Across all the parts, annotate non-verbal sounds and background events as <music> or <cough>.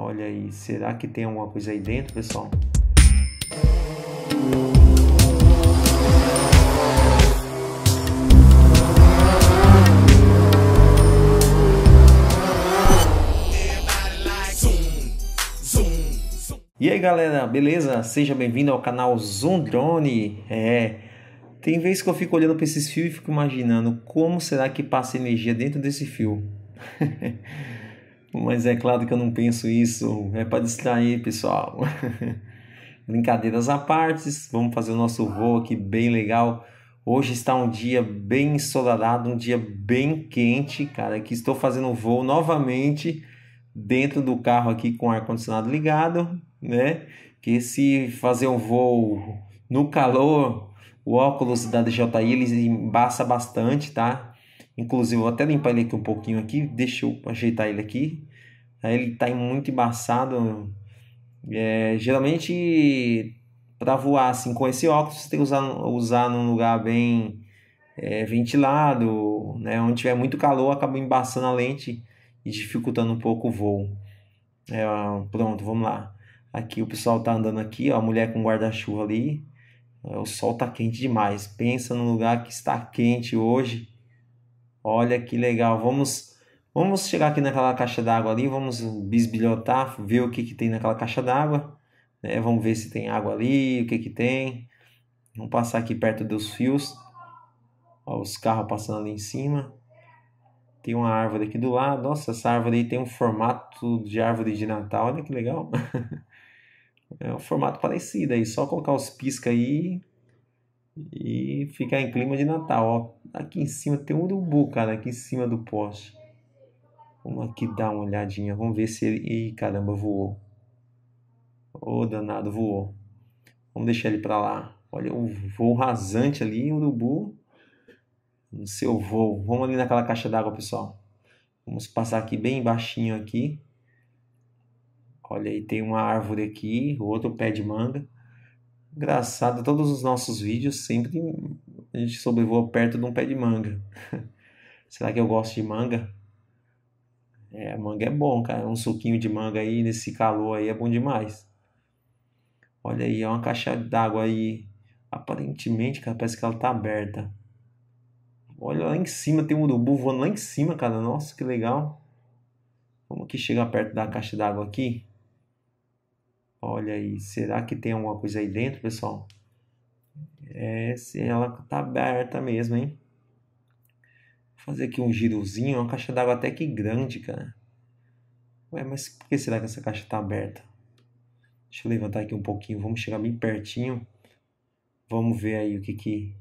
Olha aí, será que tem alguma coisa aí dentro, pessoal? E aí galera, beleza? Seja bem-vindo ao canal Zoom Drone. É, tem vezes que eu fico olhando para esses fios e fico imaginando como será que passa energia dentro desse fio. <laughs> Mas é claro que eu não penso isso, é para distrair, pessoal. <laughs> Brincadeiras à parte, vamos fazer o nosso voo aqui bem legal. Hoje está um dia bem ensolarado, um dia bem quente, cara, que estou fazendo voo novamente dentro do carro aqui com o ar-condicionado ligado, né? Que se fazer um voo no calor, o óculos da DJI ele embaça bastante, tá? Inclusive, vou até limpar ele aqui um pouquinho aqui, deixa eu ajeitar ele aqui. Né? ele está muito embaçado. É, geralmente, para voar assim, com esse óculos, você tem que usar, usar num lugar bem é, ventilado, né? onde tiver muito calor, acaba embaçando a lente e dificultando um pouco o voo. É, pronto, vamos lá. Aqui o pessoal tá andando aqui, ó, a mulher com guarda-chuva ali. É, o sol tá quente demais. Pensa no lugar que está quente hoje. Olha que legal. Vamos Vamos chegar aqui naquela caixa d'água ali, vamos bisbilhotar, ver o que, que tem naquela caixa d'água. Né? Vamos ver se tem água ali, o que, que tem. Vamos passar aqui perto dos fios. Ó, os carros passando ali em cima. Tem uma árvore aqui do lado. Nossa, essa árvore aí tem um formato de árvore de Natal. Olha que legal. <laughs> é um formato parecido aí. Só colocar os pisca aí e ficar em clima de Natal. Ó, aqui em cima tem um urubu, cara. Aqui em cima do poste. Vamos aqui dar uma olhadinha. Vamos ver se ele. Ih, caramba, voou. Ô, oh, danado, voou. Vamos deixar ele para lá. Olha, o voo rasante ali, o urubu no seu voo. Vamos ali naquela caixa d'água, pessoal. Vamos passar aqui bem baixinho aqui. Olha aí, tem uma árvore aqui, outro pé de manga. Engraçado, todos os nossos vídeos sempre a gente sobrevoa perto de um pé de manga. <laughs> Será que eu gosto de manga? É, manga é bom, cara. Um suquinho de manga aí nesse calor aí é bom demais. Olha aí, é uma caixa d'água aí. Aparentemente, cara, parece que ela tá aberta. Olha lá em cima, tem um urubu voando lá em cima, cara. Nossa, que legal. Vamos aqui chegar perto da caixa d'água aqui. Olha aí, será que tem alguma coisa aí dentro, pessoal? É, se ela tá aberta mesmo, hein? fazer aqui um girozinho, uma caixa d'água até que grande, cara. Ué, mas por que será que essa caixa tá aberta? Deixa eu levantar aqui um pouquinho, vamos chegar bem pertinho. Vamos ver aí o que que...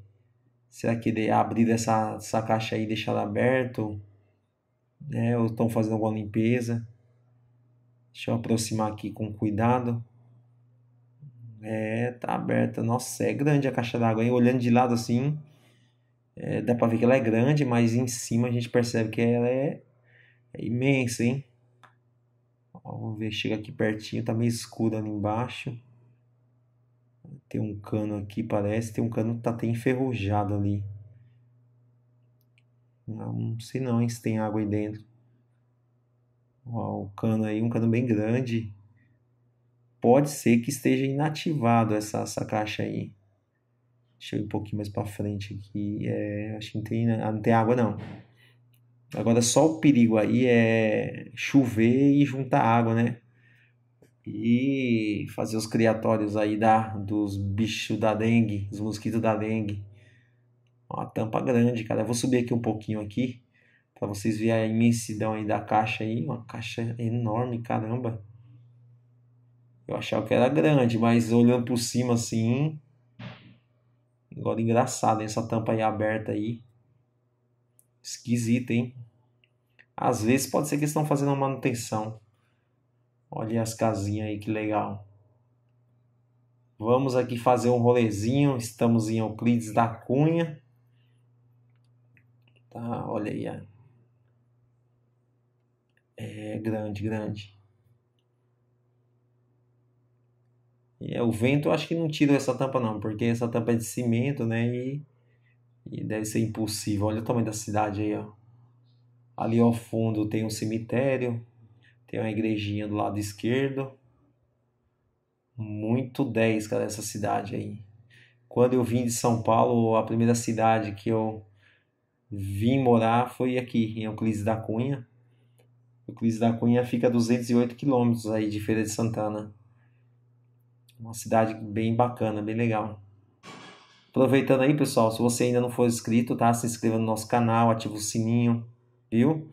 Será que de abrir essa, essa caixa aí e deixar ela aberta? Né? Ou estão fazendo alguma limpeza? Deixa eu aproximar aqui com cuidado. É, tá aberta. Nossa, é grande a caixa d'água, hein? Olhando de lado assim, é, dá para ver que ela é grande, mas em cima a gente percebe que ela é, é imensa, hein? vamos ver, chega aqui pertinho, tá meio escuro ali embaixo. Tem um cano aqui, parece, tem um cano que tá até enferrujado ali. Não, não sei não, hein, se tem água aí dentro. Ó, o cano aí, um cano bem grande. Pode ser que esteja inativado essa, essa caixa aí. Deixa eu ir um pouquinho mais para frente aqui. É, acho que não tem, ah, não tem água, não. Agora só o perigo aí é chover e juntar água, né? E fazer os criatórios aí da, dos bichos da dengue, dos mosquitos da dengue. Uma tampa grande, cara. Eu vou subir aqui um pouquinho aqui para vocês verem a imensidão aí da caixa aí. Uma caixa enorme, caramba. Eu achava que era grande, mas olhando por cima assim, Agora engraçado, hein? Essa tampa aí aberta aí. Esquisita, hein? Às vezes pode ser que eles estão fazendo uma manutenção. Olha as casinhas aí, que legal. Vamos aqui fazer um rolezinho. Estamos em Euclides da Cunha. Tá, olha aí. É grande, grande. E é, o vento acho que não tira essa tampa não, porque essa tampa é de cimento, né? E, e deve ser impossível. Olha o tamanho da cidade aí, ó. Ali ao fundo tem um cemitério, tem uma igrejinha do lado esquerdo. Muito 10, cara, essa cidade aí. Quando eu vim de São Paulo, a primeira cidade que eu vim morar foi aqui, em Euclides da Cunha. Euclides da Cunha fica a 208 quilômetros aí de Feira de Santana. Uma cidade bem bacana, bem legal. Aproveitando aí, pessoal, se você ainda não for inscrito, tá? Se inscreva no nosso canal, ativa o sininho, viu?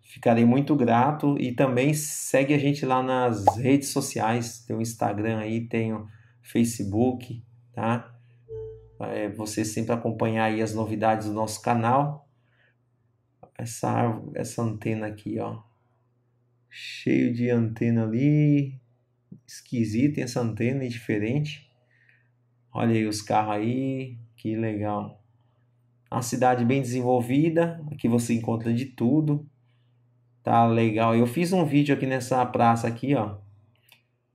Ficarei muito grato e também segue a gente lá nas redes sociais, tem o Instagram aí, tem o Facebook, tá? É, você sempre acompanhar aí as novidades do nosso canal. Essa essa antena aqui, ó. Cheio de antena ali esquisita essa antena, é diferente. Olha aí os carros aí, que legal. Uma cidade bem desenvolvida, aqui você encontra de tudo. Tá legal. Eu fiz um vídeo aqui nessa praça aqui, ó.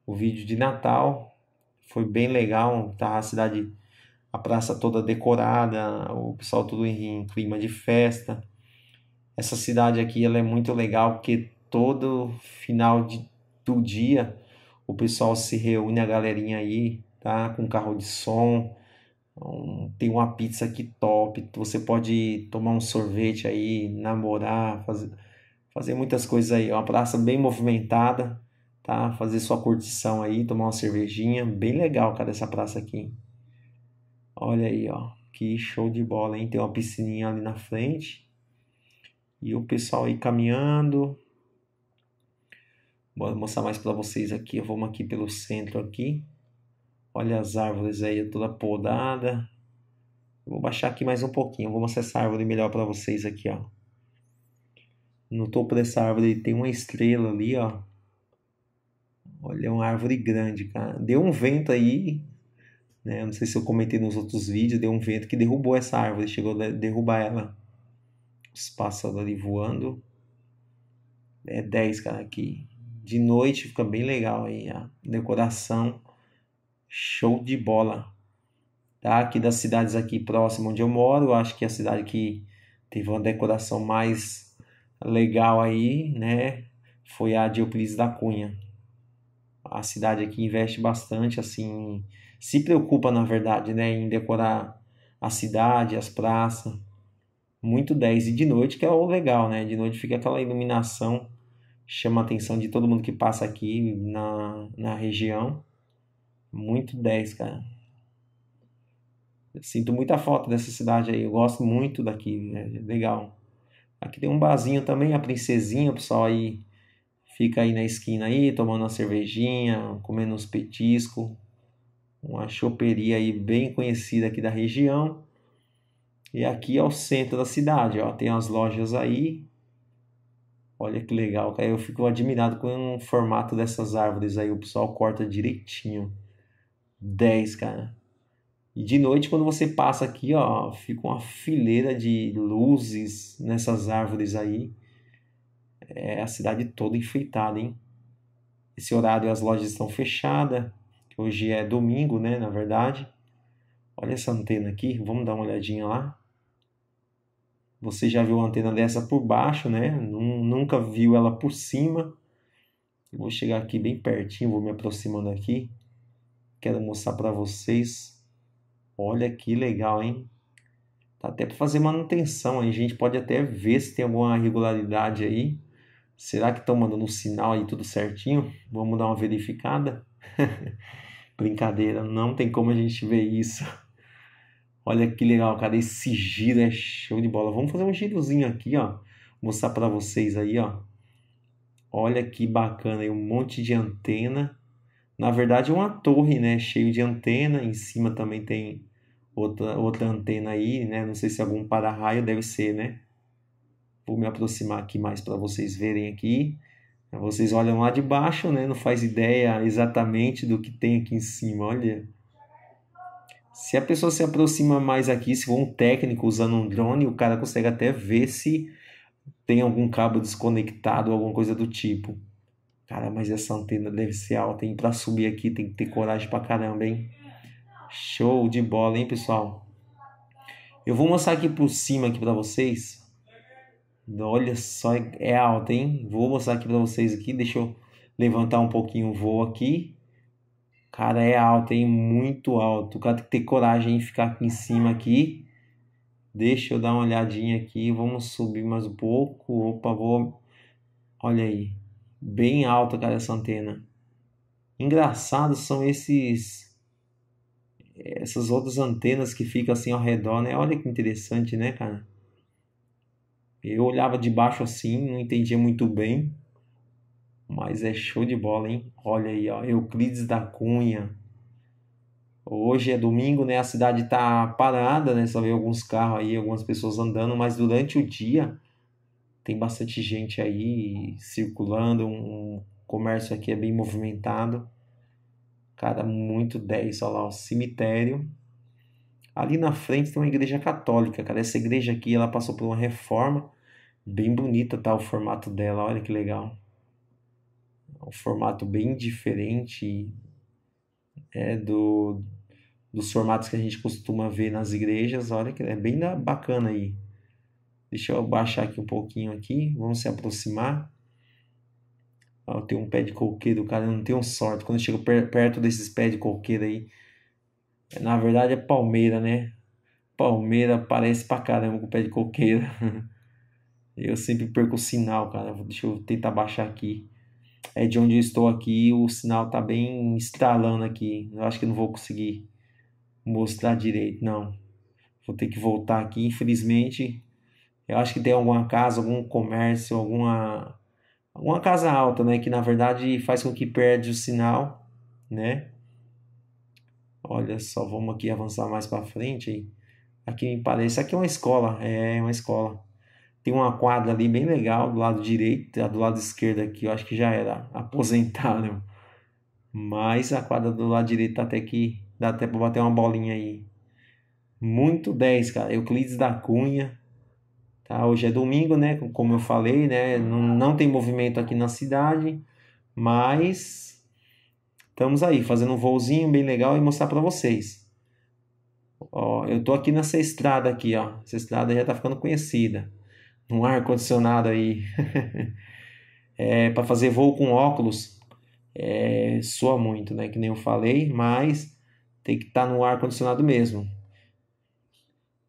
O vídeo de Natal. Foi bem legal, tá a cidade a praça toda decorada, o pessoal tudo em clima de festa. Essa cidade aqui ela é muito legal porque todo final de, do dia o pessoal se reúne, a galerinha aí, tá? Com carro de som, então, tem uma pizza aqui top, você pode tomar um sorvete aí, namorar, fazer, fazer muitas coisas aí. É uma praça bem movimentada, tá? Fazer sua curtição aí, tomar uma cervejinha, bem legal, cara, essa praça aqui. Olha aí, ó, que show de bola, hein? Tem uma piscininha ali na frente e o pessoal aí caminhando, Vou mostrar mais para vocês aqui. Vamos aqui pelo centro aqui. Olha as árvores aí, é toda podada. Vou baixar aqui mais um pouquinho. Vou mostrar essa árvore melhor para vocês aqui, ó. No topo dessa árvore tem uma estrela ali, ó. Olha, é uma árvore grande, cara. Deu um vento aí, né? Não sei se eu comentei nos outros vídeos, deu um vento que derrubou essa árvore, chegou a derrubar ela. Os pássaros ali voando. É 10, cara, aqui de noite fica bem legal aí a decoração. Show de bola. Tá? Aqui das cidades aqui próximas onde eu moro, acho que é a cidade que teve uma decoração mais legal aí, né? Foi a Diocles da Cunha. A cidade aqui investe bastante, assim, se preocupa, na verdade, né, em decorar a cidade, as praças. Muito 10. E de noite que é o legal, né? De noite fica aquela iluminação chama a atenção de todo mundo que passa aqui na, na região. Muito 10, cara. Eu sinto muita falta dessa cidade aí. Eu gosto muito daqui, Né? É legal. Aqui tem um barzinho também, a Princesinha, o pessoal aí fica aí na esquina aí, tomando uma cervejinha, comendo uns petiscos. Uma choperia aí bem conhecida aqui da região. E aqui é o centro da cidade, ó. Tem as lojas aí, Olha que legal, cara. Eu fico admirado com o formato dessas árvores aí. O pessoal corta direitinho. 10, cara. E de noite, quando você passa aqui, ó, fica uma fileira de luzes nessas árvores aí. É a cidade toda enfeitada, hein? Esse horário as lojas estão fechadas. Hoje é domingo, né? Na verdade. Olha essa antena aqui. Vamos dar uma olhadinha lá. Você já viu uma antena dessa por baixo, né? Nunca viu ela por cima. Eu vou chegar aqui bem pertinho, vou me aproximando aqui. Quero mostrar para vocês. Olha que legal, hein? Tá até para fazer manutenção, aí a gente pode até ver se tem alguma irregularidade aí. Será que estão mandando um sinal aí tudo certinho? Vamos dar uma verificada? <laughs> Brincadeira, não tem como a gente ver isso. Olha que legal, cara. Esse giro é show de bola. Vamos fazer um girozinho aqui, ó. Vou mostrar para vocês aí, ó. Olha que bacana aí, um monte de antena. Na verdade é uma torre, né? Cheio de antena. Em cima também tem outra, outra antena aí, né? Não sei se algum para-raio deve ser, né? Vou me aproximar aqui mais para vocês verem aqui. Vocês olham lá de baixo, né? Não faz ideia exatamente do que tem aqui em cima. Olha, se a pessoa se aproxima mais aqui, se for um técnico usando um drone, o cara consegue até ver se tem algum cabo desconectado ou alguma coisa do tipo. Cara, mas essa antena deve ser alta, hein? Pra subir aqui tem que ter coragem pra caramba, hein? Show de bola, hein, pessoal? Eu vou mostrar aqui por cima aqui pra vocês. Olha só, é alta, hein? Vou mostrar aqui pra vocês aqui. Deixa eu levantar um pouquinho o voo aqui. Cara, é alto, hein? Muito alto. O cara tem que ter coragem de ficar aqui em cima aqui. Deixa eu dar uma olhadinha aqui. Vamos subir mais um pouco. Opa, vou. Olha aí. Bem alta, cara, essa antena. Engraçado são esses essas outras antenas que ficam assim ao redor, né? Olha que interessante, né, cara? Eu olhava de baixo assim, não entendia muito bem. Mas é show de bola, hein? Olha aí, ó, Euclides da Cunha. Hoje é domingo, né? A cidade tá parada, né? Só vê alguns carros aí, algumas pessoas andando, mas durante o dia tem bastante gente aí circulando, um comércio aqui é bem movimentado. Cara, muito 10, olha lá, o cemitério. Ali na frente tem uma igreja católica, cara. Essa igreja aqui, ela passou por uma reforma bem bonita, tá? O formato dela, olha que legal um formato bem diferente é, do, dos formatos que a gente costuma ver nas igrejas. Olha que é bem bacana aí. Deixa eu baixar aqui um pouquinho aqui. Vamos se aproximar. Ah, eu tenho um pé de coqueiro, cara. Eu não tenho sorte. Quando eu chego per perto desses pés de coqueiro aí. Na verdade é palmeira, né? Palmeira parece pra caramba com o pé de coqueiro. <laughs> eu sempre perco o sinal, cara. Deixa eu tentar baixar aqui é, de onde eu estou aqui, o sinal tá bem estalando aqui. Eu acho que não vou conseguir mostrar direito, não. Vou ter que voltar aqui, infelizmente. Eu acho que tem alguma casa, algum comércio, alguma alguma casa alta, né, que na verdade faz com que perde o sinal, né? Olha só, vamos aqui avançar mais para frente aí. Aqui me parece, aqui é uma escola, é uma escola. Tem uma quadra ali bem legal do lado direito, a do lado esquerdo aqui, eu acho que já era, <laughs> aposentaram. Mas a quadra do lado direito tá até que dá até para bater uma bolinha aí. Muito 10, cara. Euclides da Cunha. Tá? Hoje é domingo, né? Como eu falei, né? Não, não tem movimento aqui na cidade, mas estamos aí fazendo um voozinho bem legal e mostrar para vocês. Ó, eu tô aqui nessa estrada aqui, ó. Essa estrada já tá ficando conhecida no ar condicionado aí, <laughs> é, para fazer voo com óculos, é, soa muito, né? Que nem eu falei, mas tem que estar tá no ar condicionado mesmo.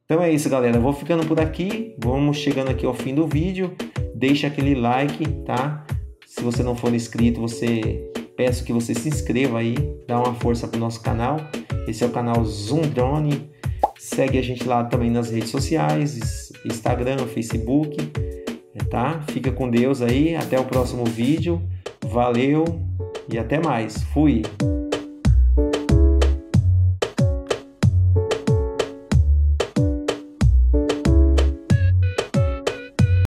Então é isso, galera. vou ficando por aqui. Vamos chegando aqui ao fim do vídeo. Deixa aquele like, tá? Se você não for inscrito, você peço que você se inscreva aí, dá uma força pro nosso canal. Esse é o canal Zoom Drone. Segue a gente lá também nas redes sociais, Instagram, Facebook, é, tá? Fica com Deus aí, até o próximo vídeo. Valeu e até mais. Fui.